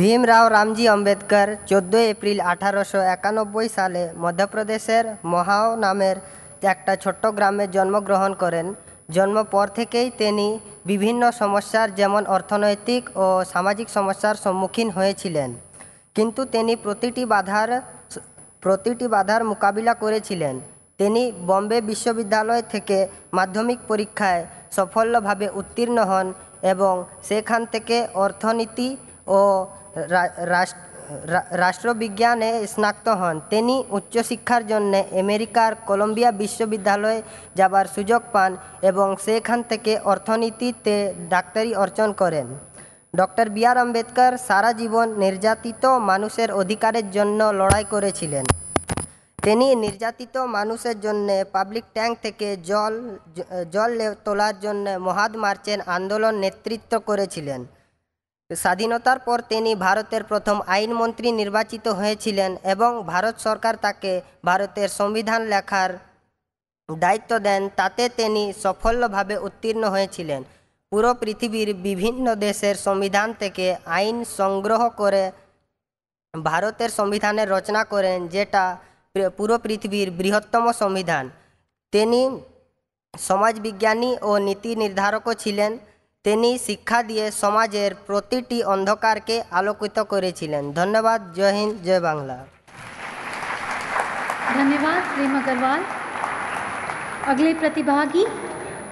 ভীমরাও রামজি আম্বেদকর চোদ্দোই এপ্রিল আঠারোশো একানব্বই সালে মধ্যপ্রদেশের মহাও নামের একটা ছোট্ট গ্রামে জন্মগ্রহণ করেন জন্ম পর থেকেই তিনি বিভিন্ন সমস্যার যেমন অর্থনৈতিক ও সামাজিক সমস্যার সম্মুখীন হয়েছিলেন কিন্তু তিনি প্রতিটি বাধার প্রতিটি বাধার মোকাবিলা করেছিলেন তিনি বম্বে বিশ্ববিদ্যালয় থেকে মাধ্যমিক পরীক্ষায় সফলভাবে উত্তীর্ণ হন এবং সেখান থেকে অর্থনীতি ও রাষ্ট্রবিজ্ঞানে স্নাক্ত হন তিনি উচ্চশিক্ষার জন্য আমেরিকার কলম্বিয়া বিশ্ববিদ্যালয়ে যাবার সুযোগ পান এবং সেখান থেকে অর্থনীতিতে ডাক্তারি অর্জন করেন ডক্টর বি আর আম্বেদকর সারা জীবন নির্যাতিত মানুষের অধিকারের জন্য লড়াই করেছিলেন তিনি নির্যাতিত মানুষের জন্য পাবলিক ট্যাঙ্ক থেকে জল জল তোলার জন্য মহাদ মার্চের আন্দোলন নেতৃত্ব করেছিলেন স্বাধীনতার পর তিনি ভারতের প্রথম আইনমন্ত্রী নির্বাচিত হয়েছিলেন এবং ভারত সরকার তাকে ভারতের সংবিধান লেখার দায়িত্ব দেন তাতে তিনি সফলভাবে উত্তীর্ণ হয়েছিলেন পুরো পৃথিবীর বিভিন্ন দেশের সংবিধান থেকে আইন সংগ্রহ করে ভারতের সংবিধানের রচনা করেন যেটা পুরো পৃথিবীর বৃহত্তম সংবিধান তিনি সমাজবিজ্ঞানী ও নীতি নির্ধারকও ছিলেন তিনি শিক্ষা দিয়ে সমাজের প্রতিটি অন্ধকারকে আলোকিত করেছিলেন ধন্যবাদ জয় হিন্দ জয় বাংলা ধন্যবাদ প্রেম अग्रवाल অগলে প্রতিভাগী